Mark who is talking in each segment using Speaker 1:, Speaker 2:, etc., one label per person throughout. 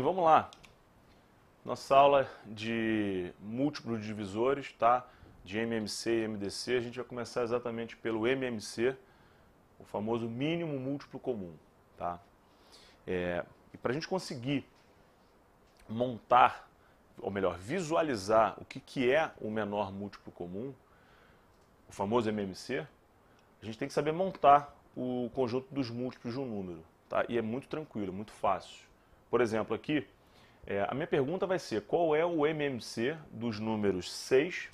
Speaker 1: bem, vamos lá. Nossa aula de múltiplos divisores, tá? De MMC e MDC, a gente vai começar exatamente pelo MMC, o famoso mínimo múltiplo comum, tá? É, e para a gente conseguir montar, ou melhor, visualizar o que, que é o menor múltiplo comum, o famoso MMC, a gente tem que saber montar o conjunto dos múltiplos de um número, tá? E é muito tranquilo, muito fácil. Por exemplo, aqui, é, a minha pergunta vai ser qual é o MMC dos números 6,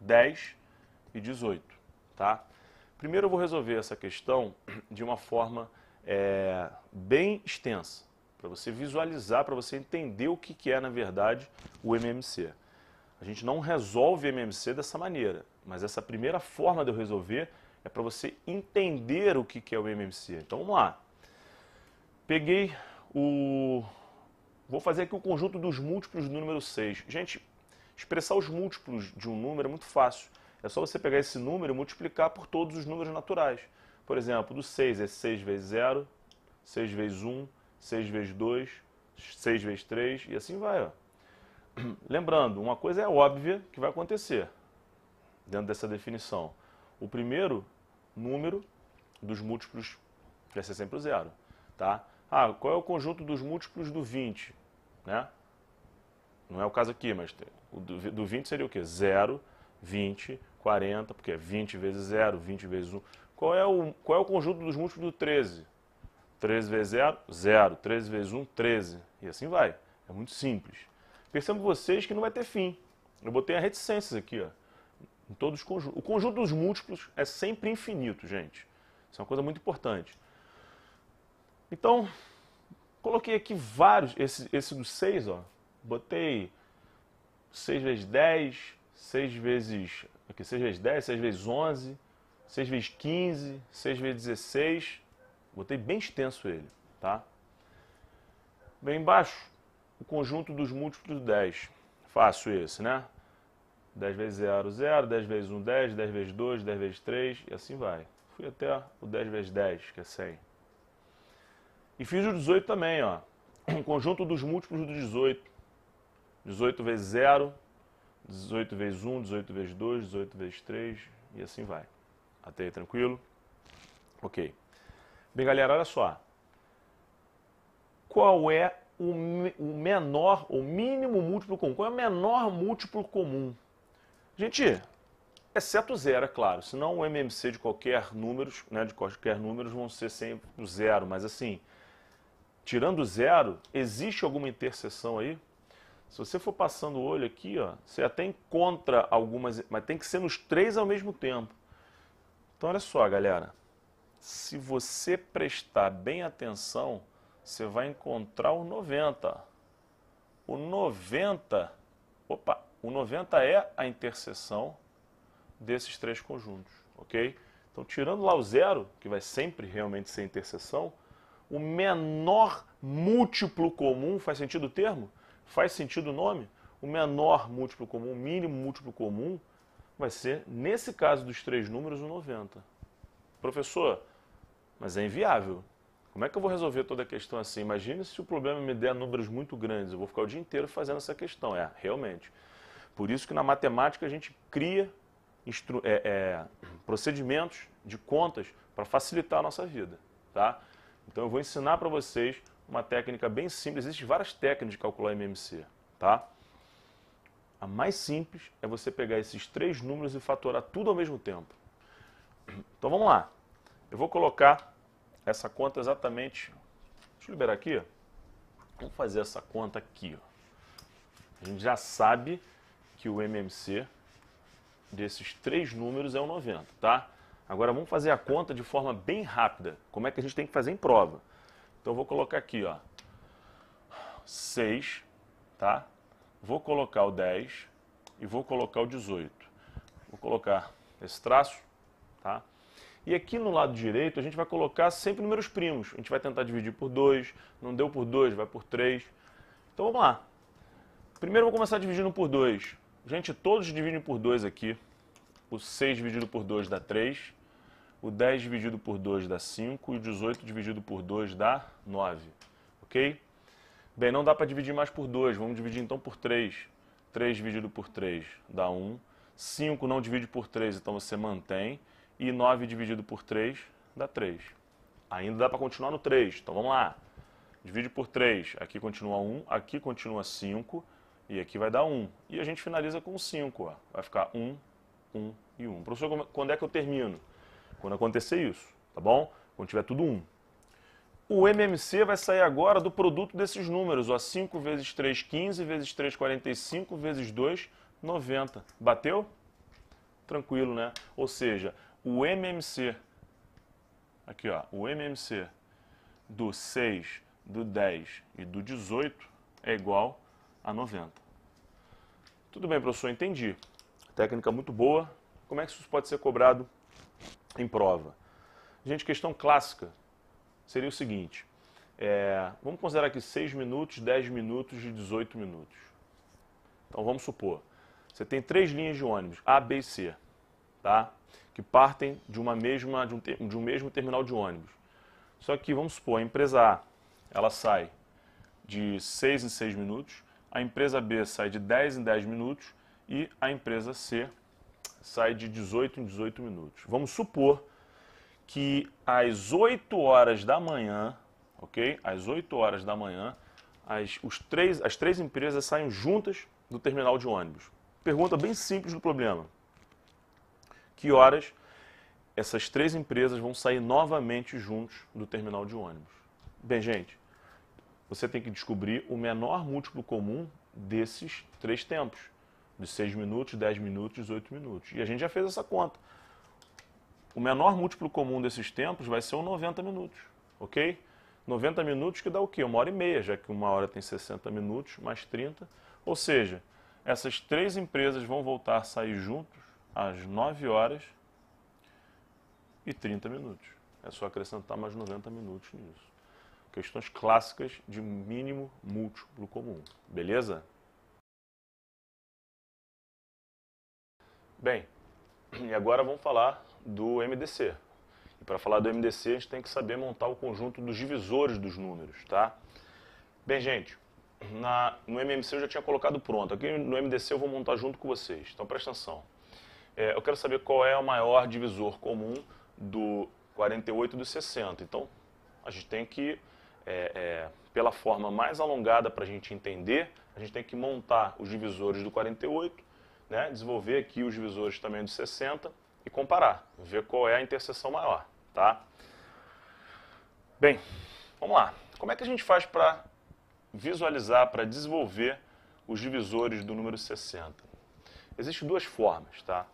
Speaker 1: 10 e 18, tá? Primeiro eu vou resolver essa questão de uma forma é, bem extensa, para você visualizar, para você entender o que, que é, na verdade, o MMC. A gente não resolve MMC dessa maneira, mas essa primeira forma de eu resolver é para você entender o que, que é o MMC. Então vamos lá. Peguei o. Vou fazer aqui o conjunto dos múltiplos do número 6. Gente, expressar os múltiplos de um número é muito fácil. É só você pegar esse número e multiplicar por todos os números naturais. Por exemplo, do 6 é 6 vezes 0, 6 vezes 1, 6 vezes 2, 6 vezes 3 e assim vai. Ó. Lembrando, uma coisa é óbvia que vai acontecer dentro dessa definição. O primeiro número dos múltiplos vai ser sempre o zero. Tá? Ah, qual é o conjunto dos múltiplos do 20? Né? Não é o caso aqui, mas o do 20 seria o quê? 0, 20, 40, porque é 20 vezes 0, 20 vezes 1. Qual é o, qual é o conjunto dos múltiplos do 13? 13 vezes 0, 0. 13 vezes 1, 13. E assim vai. É muito simples. Percebam vocês que não vai ter fim. Eu botei a reticências aqui. Ó, em todos os conjuntos. O conjunto dos múltiplos é sempre infinito, gente. Isso é uma coisa muito importante. Então, coloquei aqui vários, esse, esse dos 6, ó, botei 6 vezes 10, 6 vezes, aqui, 6 vezes 10, 6 vezes 11, 6 vezes 15, 6 vezes 16, botei bem extenso ele, tá? Bem embaixo, o conjunto dos múltiplos de 10, fácil esse, né? 10 vezes 0, 0, 10 vezes 1, 10, 10 vezes 2, 10 vezes 3 e assim vai. Fui até o 10 vezes 10, que é 100. E fiz o 18 também, ó. Um conjunto dos múltiplos do 18. 18 vezes 0, 18 vezes 1, 18 vezes 2, 18 vezes 3 e assim vai. Até aí, tranquilo? Ok. Bem, galera, olha só. Qual é o, o menor, o mínimo múltiplo comum? Qual é o menor múltiplo comum? Gente, exceto zero, é claro. Senão o MMC de qualquer números, né, de qualquer números vão ser sempre zero. Mas assim, tirando zero, existe alguma interseção aí? Se você for passando o olho aqui, ó, você até encontra algumas, mas tem que ser nos três ao mesmo tempo. Então, olha só, galera. Se você prestar bem atenção, você vai encontrar o 90. O 90, opa, o 90 é a interseção desses três conjuntos, ok? Então, tirando lá o zero, que vai sempre realmente ser interseção, o menor múltiplo comum, faz sentido o termo? Faz sentido o nome? O menor múltiplo comum, o mínimo múltiplo comum, vai ser, nesse caso dos três números, o 90. Professor, mas é inviável. Como é que eu vou resolver toda a questão assim? Imagine se o problema me der números muito grandes, eu vou ficar o dia inteiro fazendo essa questão. É, realmente. Por isso que na matemática a gente cria é, é, procedimentos de contas para facilitar a nossa vida. Tá? Então eu vou ensinar para vocês uma técnica bem simples. Existem várias técnicas de calcular MMC, tá? A mais simples é você pegar esses três números e fatorar tudo ao mesmo tempo. Então vamos lá. Eu vou colocar essa conta exatamente... Deixa eu liberar aqui. Vamos fazer essa conta aqui. A gente já sabe que o MMC desses três números é o 90, tá? Agora vamos fazer a conta de forma bem rápida. Como é que a gente tem que fazer em prova? Então eu vou colocar aqui, ó, 6, tá? Vou colocar o 10 e vou colocar o 18. Vou colocar esse traço, tá? E aqui no lado direito a gente vai colocar sempre números primos. A gente vai tentar dividir por 2, não deu por 2, vai por 3. Então vamos lá. Primeiro eu vou começar dividindo por 2. Gente, todos dividem por 2 aqui. O 6 dividido por 2 dá 3 o 10 dividido por 2 dá 5 e o 18 dividido por 2 dá 9, ok? Bem, não dá para dividir mais por 2, vamos dividir então por 3. 3 dividido por 3 dá 1, 5 não divide por 3, então você mantém, e 9 dividido por 3 dá 3. Ainda dá para continuar no 3, então vamos lá. Divide por 3, aqui continua 1, aqui continua 5, e aqui vai dar 1. E a gente finaliza com 5, ó. vai ficar 1, 1 e 1. Professor, é, quando é que eu termino? quando acontecer isso, tá bom? Quando tiver tudo 1. Um. O MMC vai sair agora do produto desses números, ó, 5 vezes 3, 15, vezes 3, 45, vezes 2, 90. Bateu? Tranquilo, né? Ou seja, o MMC, aqui ó, o MMC do 6, do 10 e do 18 é igual a 90. Tudo bem, professor, entendi. Técnica muito boa. Como é que isso pode ser cobrado em prova. Gente, questão clássica seria o seguinte: é, vamos considerar aqui 6 minutos, 10 minutos e 18 minutos. Então vamos supor, você tem três linhas de ônibus, A, B e C, tá? que partem de, uma mesma, de, um, de um mesmo terminal de ônibus. Só que vamos supor, a empresa A ela sai de 6 em 6 minutos, a empresa B sai de 10 em 10 minutos e a empresa C sai de 18 em 18 minutos. Vamos supor que às 8 horas da manhã, ok? Às 8 horas da manhã, as, os três, as três empresas saem juntas do terminal de ônibus. Pergunta bem simples do problema. Que horas essas três empresas vão sair novamente juntos do terminal de ônibus? Bem, gente, você tem que descobrir o menor múltiplo comum desses três tempos de 6 minutos, 10 minutos, 18 minutos. E a gente já fez essa conta. O menor múltiplo comum desses tempos vai ser o 90 minutos, ok? 90 minutos que dá o quê? Uma hora e meia, já que uma hora tem 60 minutos, mais 30. Ou seja, essas três empresas vão voltar a sair juntos às 9 horas e 30 minutos. É só acrescentar mais 90 minutos nisso. Questões clássicas de mínimo múltiplo comum. Beleza? Bem, e agora vamos falar do MDC. E para falar do MDC, a gente tem que saber montar o conjunto dos divisores dos números, tá? Bem, gente, na, no MMC eu já tinha colocado pronto. Aqui no MDC eu vou montar junto com vocês. Então, presta atenção. É, eu quero saber qual é o maior divisor comum do 48 e do 60. Então, a gente tem que, é, é, pela forma mais alongada para a gente entender, a gente tem que montar os divisores do 48 né, desenvolver aqui os divisores também dos 60 e comparar, ver qual é a interseção maior, tá? Bem, vamos lá. Como é que a gente faz para visualizar, para desenvolver os divisores do número 60? Existem duas formas, tá?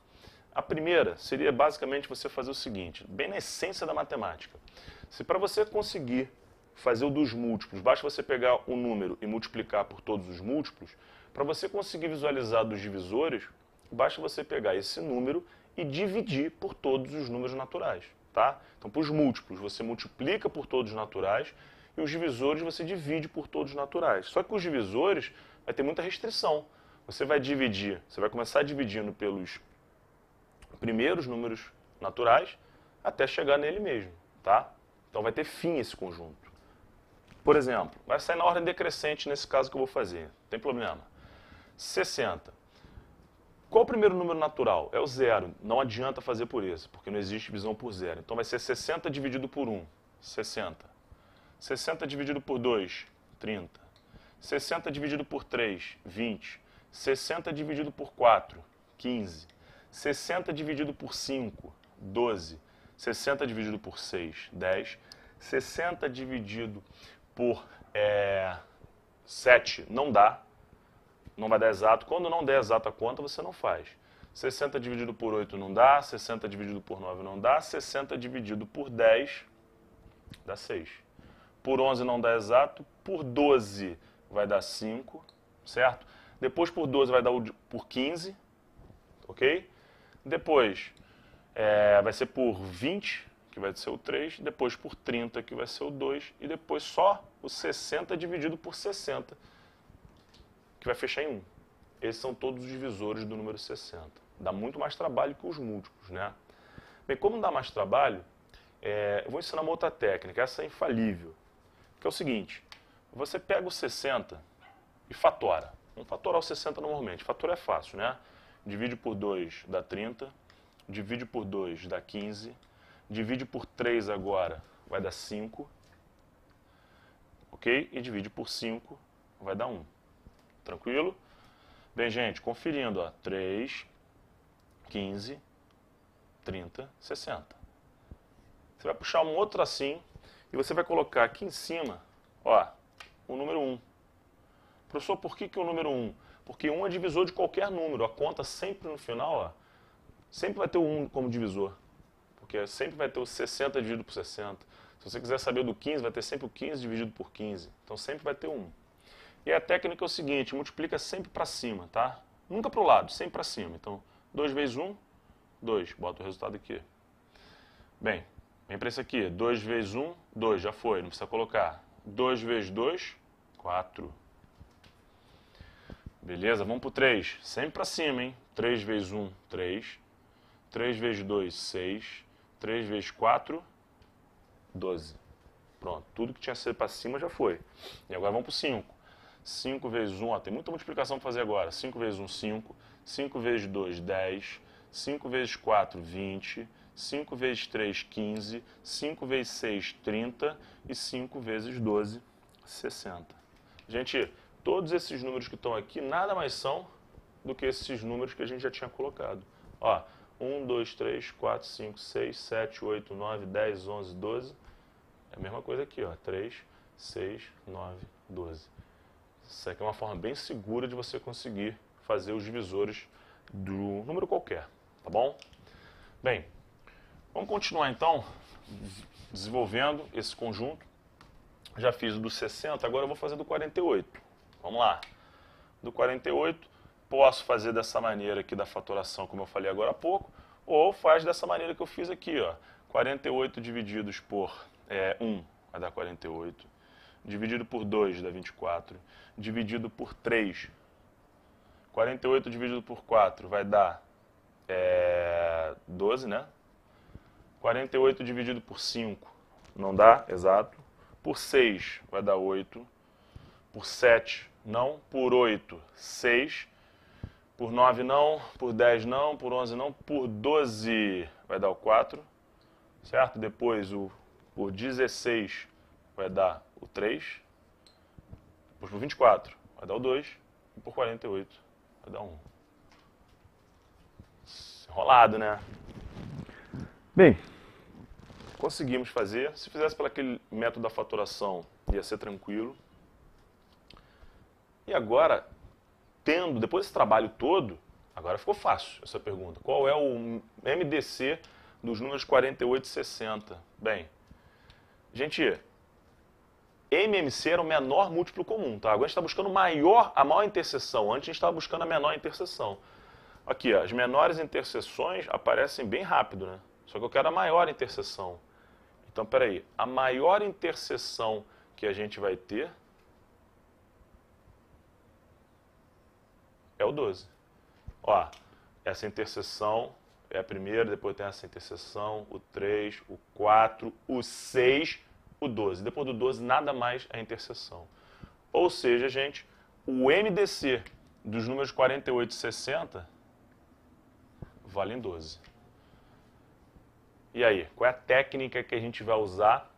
Speaker 1: A primeira seria basicamente você fazer o seguinte, bem na essência da matemática. Se para você conseguir fazer o dos múltiplos, basta você pegar um número e multiplicar por todos os múltiplos, para você conseguir visualizar dos divisores, basta você pegar esse número e dividir por todos os números naturais. Tá? Então, para os múltiplos, você multiplica por todos os naturais e os divisores você divide por todos os naturais. Só que os divisores vai ter muita restrição. Você vai dividir, você vai começar dividindo pelos primeiros números naturais até chegar nele mesmo, tá? Então vai ter fim esse conjunto. Por exemplo, vai sair na ordem decrescente nesse caso que eu vou fazer, não tem problema. 60. Qual o primeiro número natural? É o zero. Não adianta fazer por esse, porque não existe divisão por zero. Então vai ser 60 dividido por 1, 60. 60 dividido por 2, 30. 60 dividido por 3, 20. 60 dividido por 4, 15. 60 dividido por 5, 12. 60 dividido por 6, 10. 60 dividido por é, eh, 7, não dá não vai dar exato. Quando não der exato a conta, você não faz. 60 dividido por 8 não dá, 60 dividido por 9 não dá, 60 dividido por 10 dá 6. Por 11 não dá exato, por 12 vai dar 5, certo? Depois por 12 vai dar por 15, ok? Depois é, vai ser por 20, que vai ser o 3, depois por 30, que vai ser o 2, e depois só o 60 dividido por 60, que vai fechar em 1. Esses são todos os divisores do número 60. Dá muito mais trabalho que os múltiplos, né? Bem, como dá mais trabalho, é, eu vou ensinar uma outra técnica, essa é infalível, que é o seguinte, você pega o 60 e fatora. Vamos fatorar o 60 normalmente, fatorar é fácil, né? Divide por 2 dá 30, divide por 2 dá 15, divide por 3 agora vai dar 5, ok? E divide por 5 vai dar 1. Tranquilo? Bem, gente, conferindo, ó, 3, 15, 30, 60. Você vai puxar um outro assim e você vai colocar aqui em cima, ó, o número 1. Professor, por que, que o número 1? Porque 1 é divisor de qualquer número. A conta sempre no final, ó, sempre vai ter o 1 como divisor. Porque sempre vai ter o 60 dividido por 60. Se você quiser saber do 15, vai ter sempre o 15 dividido por 15. Então sempre vai ter 1. E a técnica é o seguinte, multiplica sempre para cima, tá? Nunca para o lado, sempre para cima. Então, 2 vezes 1, 2. Bota o resultado aqui. Bem, vem para esse aqui. 2 vezes 1, 2. Já foi, não precisa colocar. 2 vezes 2, 4. Beleza, vamos para o 3. Sempre para cima, hein? 3 vezes 1, 3. 3 vezes 2, 6. 3 vezes 4, 12. Pronto, tudo que tinha que ser para cima já foi. E agora vamos para o 5. 5 vezes 1, ó, tem muita multiplicação para fazer agora. 5 vezes 1, 5. 5 vezes 2, 10. 5 vezes 4, 20. 5 vezes 3, 15. 5 vezes 6, 30. E 5 vezes 12, 60. Gente, todos esses números que estão aqui nada mais são do que esses números que a gente já tinha colocado. Ó, 1, 2, 3, 4, 5, 6, 7, 8, 9, 10, 11, 12. É a mesma coisa aqui, ó. 3, 6, 9, 12. Isso aqui é uma forma bem segura de você conseguir fazer os divisores do número qualquer, tá bom? Bem, vamos continuar então desenvolvendo esse conjunto. Já fiz o do 60, agora eu vou fazer do 48. Vamos lá. Do 48, posso fazer dessa maneira aqui da faturação, como eu falei agora há pouco, ou faz dessa maneira que eu fiz aqui, ó. 48 divididos por é, 1 vai dar 48 dividido por 2 dá 24, dividido por 3. 48 dividido por 4 vai dar é, 12, né? 48 dividido por 5 não dá, exato. Por 6 vai dar 8. Por 7 não. Por 8, 6. Por 9 não. Por 10 não. Por 11 não. Por 12 vai dar o 4. Certo? Depois o por 16 vai dar o 3, depois por 24 vai dar o 2 e por 48 vai dar 1. Enrolado, né? Bem, conseguimos fazer. Se fizesse pelo aquele método da faturação, ia ser tranquilo. E agora, tendo, depois desse trabalho todo, agora ficou fácil essa pergunta. Qual é o MDC dos números 48 e 60? Bem, gente, MMC era o menor múltiplo comum, tá? Agora a gente está buscando maior, a maior interseção. Antes a gente estava buscando a menor interseção. Aqui, ó, as menores interseções aparecem bem rápido, né? Só que eu quero a maior interseção. Então, peraí, a maior interseção que a gente vai ter é o 12. Ó, essa interseção é a primeira, depois tem essa interseção, o 3, o 4, o 6 o 12. Depois do 12, nada mais é interseção. Ou seja, gente, o MDC dos números 48 e 60 valem 12. E aí, qual é a técnica que a gente vai usar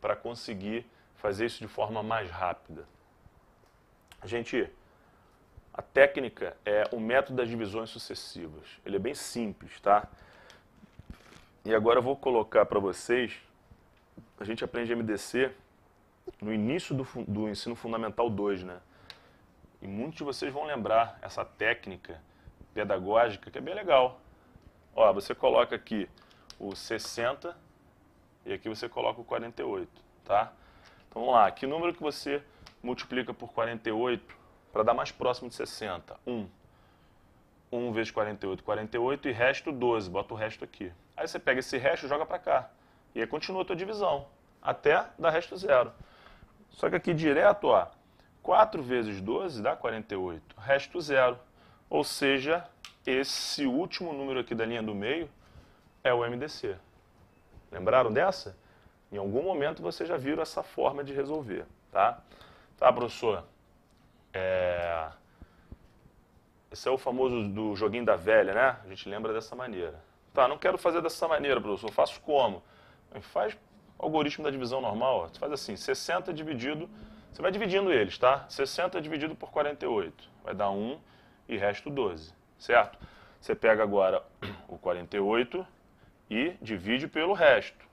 Speaker 1: para conseguir fazer isso de forma mais rápida? Gente, a técnica é o método das divisões sucessivas. Ele é bem simples, tá? E agora eu vou colocar para vocês a gente aprende MDC no início do, do ensino fundamental 2, né? E muitos de vocês vão lembrar essa técnica pedagógica que é bem legal. Ó, você coloca aqui o 60 e aqui você coloca o 48, tá? Então vamos lá, que número que você multiplica por 48 para dar mais próximo de 60? 1. 1 vezes 48, 48 e resto 12, bota o resto aqui. Aí você pega esse resto e joga para cá. E aí continua a tua divisão, até dar resto zero. Só que aqui direto, ó, 4 vezes 12 dá 48, resto zero. Ou seja, esse último número aqui da linha do meio é o MDC. Lembraram dessa? Em algum momento vocês já viram essa forma de resolver, tá? Tá, professor? É... Esse é o famoso do joguinho da velha, né? A gente lembra dessa maneira. Tá, não quero fazer dessa maneira, professor. Faço como? Faz algoritmo da divisão normal. Ó. Você faz assim, 60 dividido, você vai dividindo eles, tá? 60 dividido por 48, vai dar 1 e resto 12, certo? Você pega agora o 48 e divide pelo resto.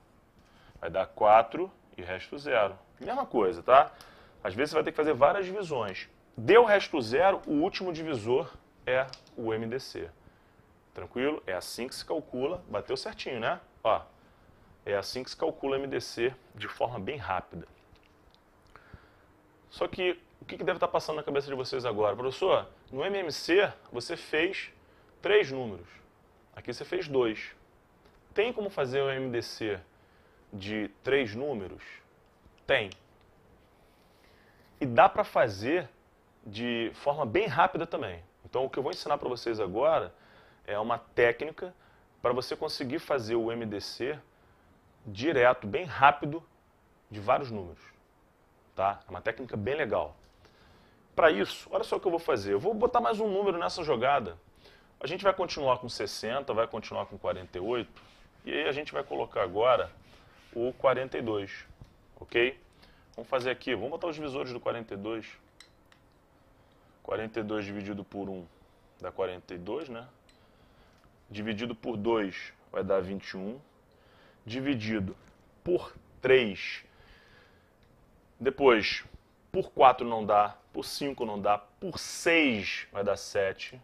Speaker 1: Vai dar 4 e resto 0. Mesma coisa, tá? Às vezes você vai ter que fazer várias divisões. Deu resto zero, o último divisor é o MDC. Tranquilo? É assim que se calcula. Bateu certinho, né? Ó, é assim que se calcula o MDC de forma bem rápida. Só que o que deve estar passando na cabeça de vocês agora? Professor, no MMC você fez três números. Aqui você fez dois. Tem como fazer um MDC de três números? Tem. E dá para fazer de forma bem rápida também. Então, o que eu vou ensinar para vocês agora é uma técnica para você conseguir fazer o MDC direto, bem rápido, de vários números. Tá? É uma técnica bem legal. Para isso, olha só o que eu vou fazer. Eu vou botar mais um número nessa jogada. A gente vai continuar com 60, vai continuar com 48, e aí a gente vai colocar agora o 42, ok? Vamos fazer aqui, vamos botar os divisores do 42. 42 dividido por 1 dá 42, né? Dividido por 2 vai dar 21 dividido por 3. Depois, por 4 não dá, por 5 não dá, por 6 vai dar 7.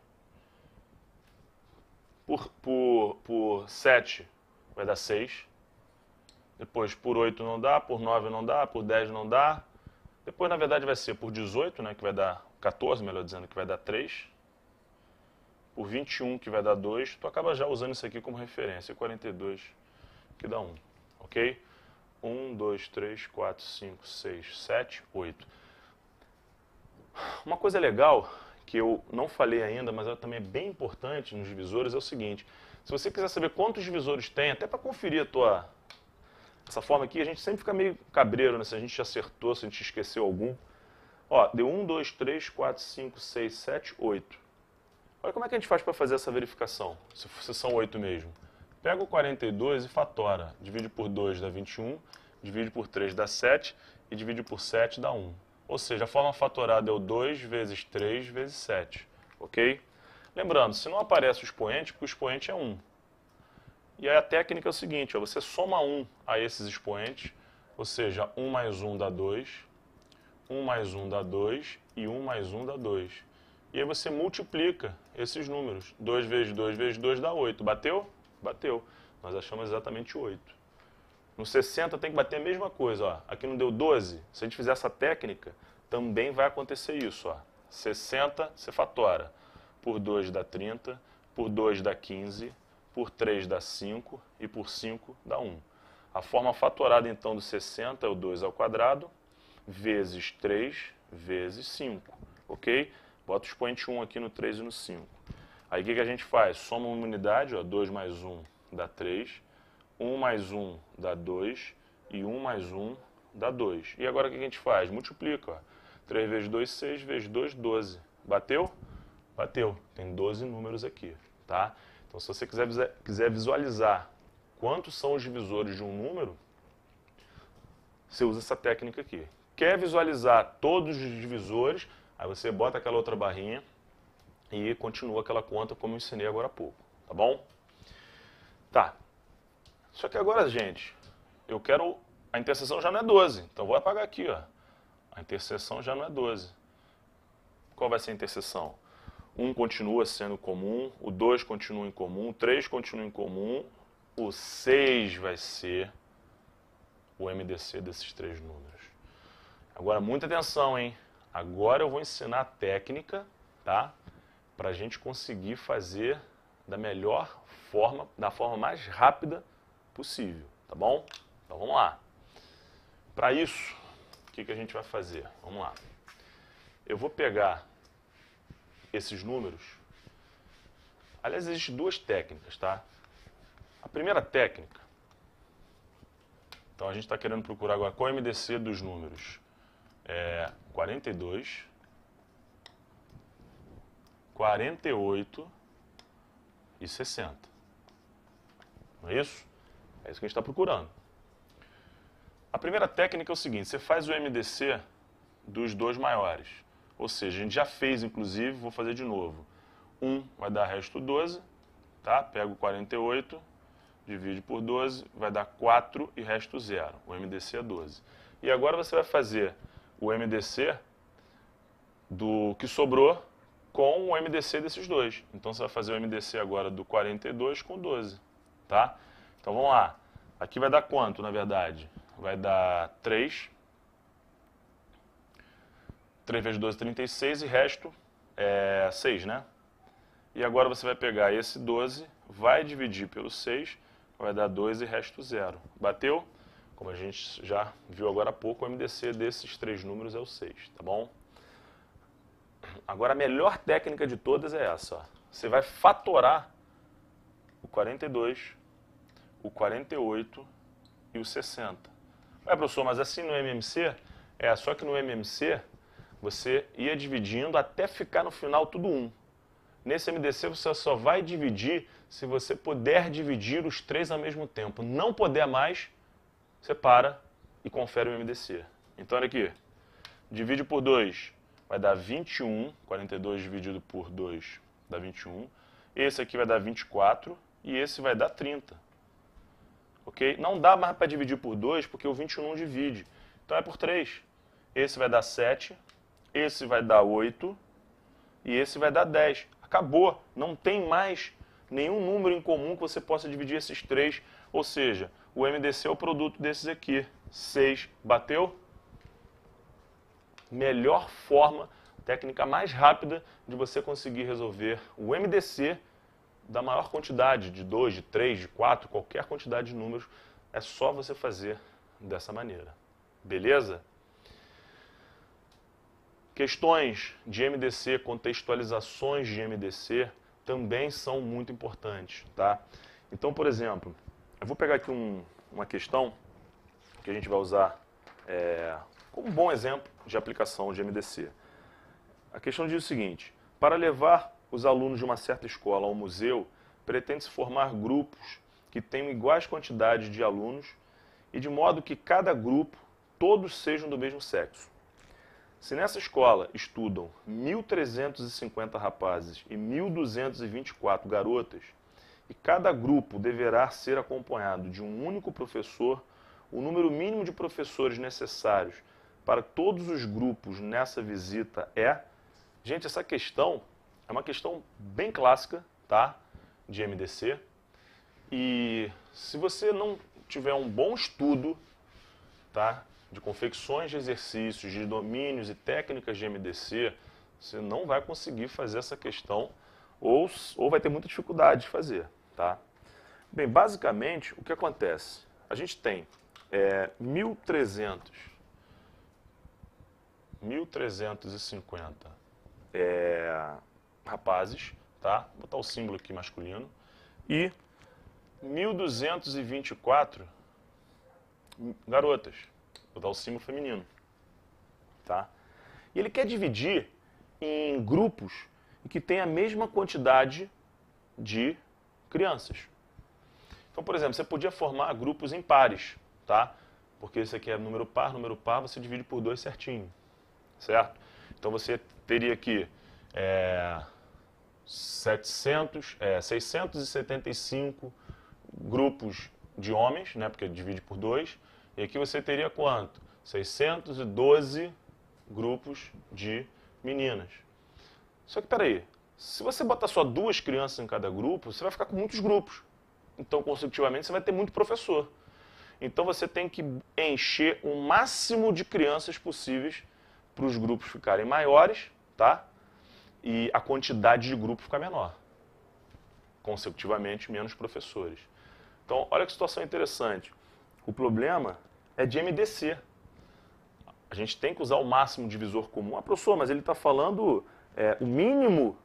Speaker 1: Por, por, por 7 vai dar 6. Depois, por 8 não dá, por 9 não dá, por 10 não dá. Depois, na verdade, vai ser por 18, né, que vai dar 14, melhor dizendo, que vai dar 3. Por 21, que vai dar 2. Tu acaba já usando isso aqui como referência. 42 que dá 1, ok? 1, 2, 3, 4, 5, 6, 7, 8. Uma coisa legal que eu não falei ainda, mas ela também é bem importante nos divisores, é o seguinte. Se você quiser saber quantos divisores tem, até para conferir a tua... Essa forma aqui, a gente sempre fica meio cabreiro, né? Se a gente acertou, se a gente esqueceu algum. Ó, deu 1, 2, 3, 4, 5, 6, 7, 8. Olha como é que a gente faz para fazer essa verificação, se, se são 8 mesmo. Pega o 42 e fatora. Divide por 2 dá 21, divide por 3 dá 7 e divide por 7 dá 1. Ou seja, a forma fatorada é o 2 vezes 3 vezes 7, ok? Lembrando, se não aparece o expoente, porque o expoente é 1. E aí a técnica é o seguinte, ó, você soma 1 a esses expoentes, ou seja, 1 mais 1 dá 2, 1 mais 1 dá 2 e 1 mais 1 dá 2. E aí você multiplica esses números. 2 vezes 2 vezes 2 dá 8. Bateu? Bateu. Nós achamos exatamente 8. No 60 tem que bater a mesma coisa, ó. Aqui não deu 12. Se a gente fizer essa técnica, também vai acontecer isso, ó. 60 você fatora. Por 2 dá 30, por 2 dá 15, por 3 dá 5 e por 5 dá 1. A forma fatorada então do 60 é o 2 ao quadrado vezes 3 vezes 5, ok? Bota o expoente 1 aqui no 3 e no 5. Aí o que, que a gente faz? Soma uma unidade, 2 mais 1 dá 3, 1 mais 1 dá 2 e 1 mais 1 dá 2. E agora o que, que a gente faz? Multiplica, 3 vezes 2, 6, vezes 2, 12. Bateu? Bateu. Tem 12 números aqui, tá? Então, se você quiser, quiser visualizar quantos são os divisores de um número, você usa essa técnica aqui. Quer visualizar todos os divisores, aí você bota aquela outra barrinha, e continua aquela conta como eu ensinei agora há pouco, tá bom? Tá. Só que agora, gente, eu quero... A interseção já não é 12, então vou apagar aqui, ó. A interseção já não é 12. Qual vai ser a interseção? 1 continua sendo comum, o 2 continua em comum, o 3 continua em comum, o 6 vai ser o MDC desses três números. Agora, muita atenção, hein? Agora eu vou ensinar a técnica, tá? para a gente conseguir fazer da melhor forma, da forma mais rápida possível, tá bom? Então vamos lá. Para isso, o que, que a gente vai fazer? Vamos lá. Eu vou pegar esses números. Aliás, existem duas técnicas, tá? A primeira técnica. Então a gente está querendo procurar agora qual é o MDC dos números. É 42 48 e 60. Não é isso? É isso que a gente está procurando. A primeira técnica é o seguinte, você faz o MDC dos dois maiores. Ou seja, a gente já fez, inclusive, vou fazer de novo. 1 vai dar resto 12, tá? o 48, divide por 12, vai dar 4 e resto 0. O MDC é 12. E agora você vai fazer o MDC do que sobrou com o MDC desses dois. Então você vai fazer o MDC agora do 42 com 12, tá? Então vamos lá. Aqui vai dar quanto, na verdade? Vai dar 3. 3 vezes 12, 36 e resto é 6, né? E agora você vai pegar esse 12, vai dividir pelo 6, vai dar 2 e resto 0. Bateu? Como a gente já viu agora há pouco, o MDC desses três números é o 6, tá bom? Agora, a melhor técnica de todas é essa. Ó. Você vai fatorar o 42, o 48 e o 60. Ué, professor, mas assim no MMC? É, só que no MMC você ia dividindo até ficar no final tudo 1. Nesse MDC você só vai dividir se você puder dividir os três ao mesmo tempo. Não puder mais, você para e confere o MDC. Então, olha aqui. Divide por 2 vai dar 21, 42 dividido por 2 dá 21. Esse aqui vai dar 24 e esse vai dar 30. Ok? Não dá mais para dividir por 2 porque o 21 divide. Então é por 3. Esse vai dar 7, esse vai dar 8 e esse vai dar 10. Acabou. Não tem mais nenhum número em comum que você possa dividir esses três. Ou seja, o MDC é o produto desses aqui. 6 bateu? melhor forma, técnica mais rápida de você conseguir resolver o MDC da maior quantidade, de 2, de 3, de 4, qualquer quantidade de números, é só você fazer dessa maneira. Beleza? Questões de MDC, contextualizações de MDC também são muito importantes, tá? Então, por exemplo, eu vou pegar aqui um, uma questão que a gente vai usar é, como um bom exemplo de aplicação de MDC. A questão diz o seguinte: para levar os alunos de uma certa escola a um museu, pretende-se formar grupos que tenham iguais quantidades de alunos e de modo que cada grupo, todos sejam do mesmo sexo. Se nessa escola estudam 1.350 rapazes e 1.224 garotas, e cada grupo deverá ser acompanhado de um único professor, o número mínimo de professores necessários para todos os grupos nessa visita é, gente, essa questão é uma questão bem clássica, tá? De MDC. E se você não tiver um bom estudo, tá? De confecções de exercícios, de domínios e técnicas de MDC, você não vai conseguir fazer essa questão ou, ou vai ter muita dificuldade de fazer, tá? Bem, basicamente, o que acontece? A gente tem é, 1.300 1.350 é, rapazes, tá? Vou botar o símbolo aqui masculino. E 1.224 garotas. Vou dar o símbolo feminino, tá? E ele quer dividir em grupos que tem a mesma quantidade de crianças. Então, por exemplo, você podia formar grupos em pares, tá? Porque esse aqui é número par, número par, você divide por dois certinho certo? Então você teria que é, 700, é, 675 grupos de homens, né, porque divide por dois, e aqui você teria quanto? 612 grupos de meninas. Só que peraí, se você botar só duas crianças em cada grupo, você vai ficar com muitos grupos. Então, consecutivamente, você vai ter muito professor. Então, você tem que encher o máximo de crianças possíveis para os grupos ficarem maiores, tá? E a quantidade de grupo ficar menor. Consecutivamente, menos professores. Então, olha que situação interessante. O problema é de MDC. A gente tem que usar o máximo divisor comum. Ah, professor, mas ele está falando é, o mínimo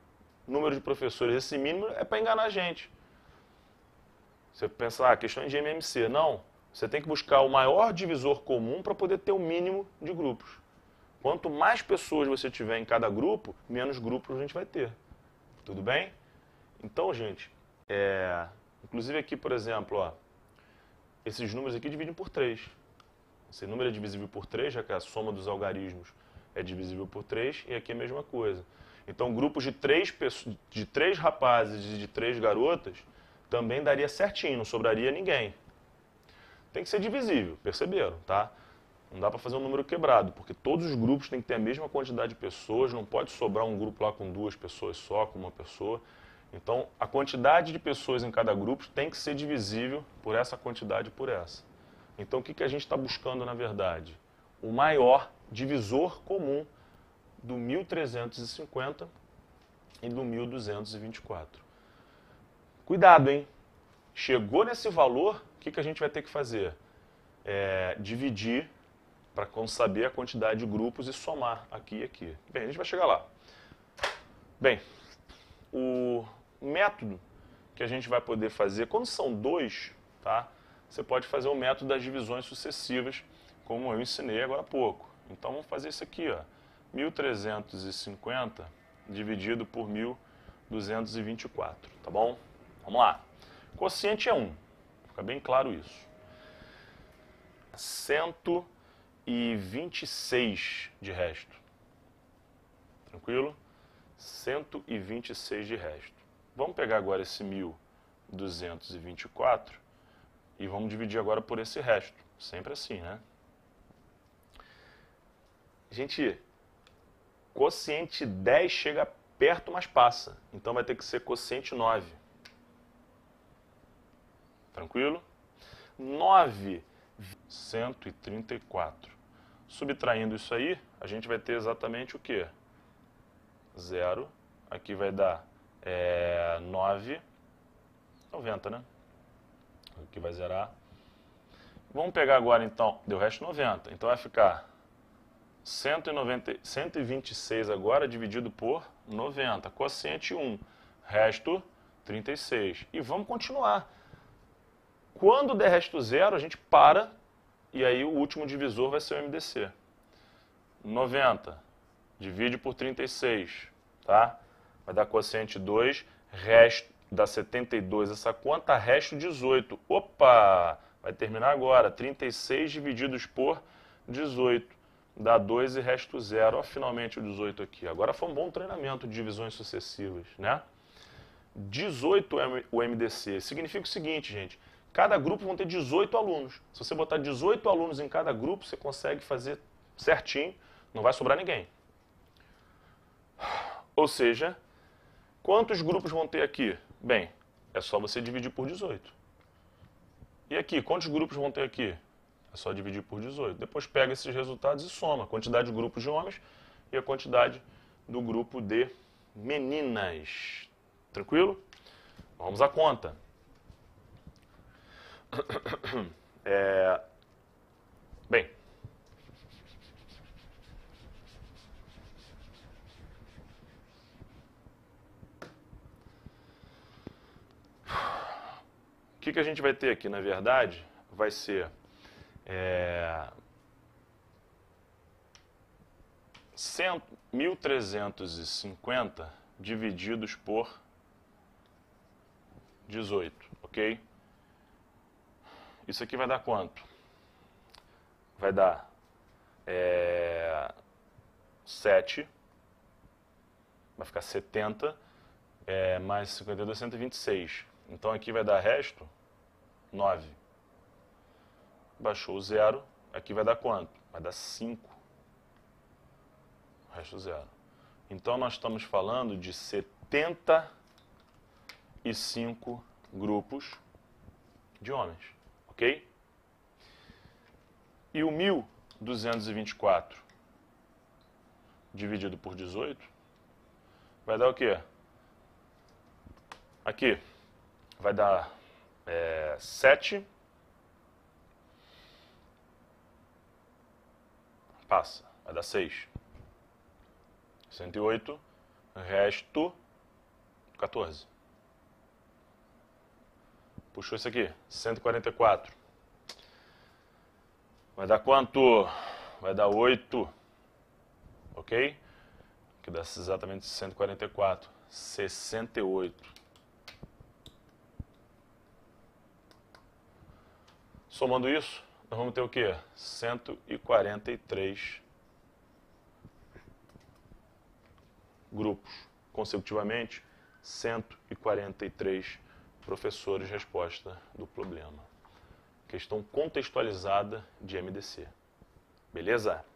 Speaker 1: número de professores. Esse mínimo é para enganar a gente. Você pensa, ah, questão de MMC. Não, você tem que buscar o maior divisor comum para poder ter o mínimo de grupos. Quanto mais pessoas você tiver em cada grupo, menos grupos a gente vai ter. Tudo bem? Então, gente, é... inclusive aqui, por exemplo, ó, esses números aqui dividem por 3. Esse número é divisível por 3, já que a soma dos algarismos é divisível por 3, e aqui é a mesma coisa. Então, grupos de três, pessoas, de três rapazes e de três garotas também daria certinho, não sobraria ninguém. Tem que ser divisível, perceberam, tá? Não dá para fazer um número quebrado, porque todos os grupos têm que ter a mesma quantidade de pessoas, não pode sobrar um grupo lá com duas pessoas só, com uma pessoa. Então, a quantidade de pessoas em cada grupo tem que ser divisível por essa quantidade por essa. Então, o que, que a gente está buscando na verdade? O maior divisor comum do 1350 e do 1224. Cuidado, hein? Chegou nesse valor, o que, que a gente vai ter que fazer? É, dividir para saber a quantidade de grupos e somar aqui e aqui. Bem, a gente vai chegar lá. Bem, o método que a gente vai poder fazer, quando são dois, tá? você pode fazer o método das divisões sucessivas, como eu ensinei agora há pouco. Então, vamos fazer isso aqui. Ó. 1.350 dividido por 1.224, tá bom? Vamos lá. Quociente é 1, fica bem claro isso. 100 e 26 de resto. Tranquilo? 126 de resto. Vamos pegar agora esse 1.224 e vamos dividir agora por esse resto. Sempre assim, né? Gente, quociente 10 chega perto, mas passa. Então vai ter que ser quociente 9. Tranquilo? 9, 134. Subtraindo isso aí, a gente vai ter exatamente o quê? Zero. Aqui vai dar é, 9, 90, né? Aqui vai zerar. Vamos pegar agora, então, deu resto 90. Então vai ficar 190, 126 agora dividido por 90, quociente 1, resto 36. E vamos continuar. Quando der resto zero, a gente para e aí o último divisor vai ser o MDC. 90 divide por 36, tá? Vai dar quociente 2, resto, dá 72 essa conta, resto 18. Opa! Vai terminar agora. 36 divididos por 18. Dá 2 e resto 0. Ó, finalmente o 18 aqui. Agora foi um bom treinamento de divisões sucessivas, né? 18 é o MDC. Significa o seguinte, gente. Cada grupo vão ter 18 alunos. Se você botar 18 alunos em cada grupo, você consegue fazer certinho, não vai sobrar ninguém. Ou seja, quantos grupos vão ter aqui? Bem, é só você dividir por 18. E aqui, quantos grupos vão ter aqui? É só dividir por 18. Depois pega esses resultados e soma a quantidade de grupos de homens e a quantidade do grupo de meninas. Tranquilo? Vamos à conta. É... Bem. O que, que a gente vai ter aqui, na verdade, vai ser é, 100, 1.350 divididos por 18, ok? Isso aqui vai dar quanto? Vai dar é, 7, vai ficar 70, é, mais 52, 126. Então aqui vai dar resto 9. Baixou o zero, aqui vai dar quanto? Vai dar 5. Resto zero. Então nós estamos falando de 75 grupos de homens ok? E o 1224 dividido por 18 vai dar o quê? Aqui vai dar é, 7. Passa, vai dar 6. 108, resto 14. Puxou isso aqui, 144. Vai dar quanto? Vai dar 8, ok? Que dá exatamente 144, 68. Somando isso, nós vamos ter o quê? 143 grupos consecutivamente, 143 grupos professores resposta do problema. Questão contextualizada de MDC. Beleza?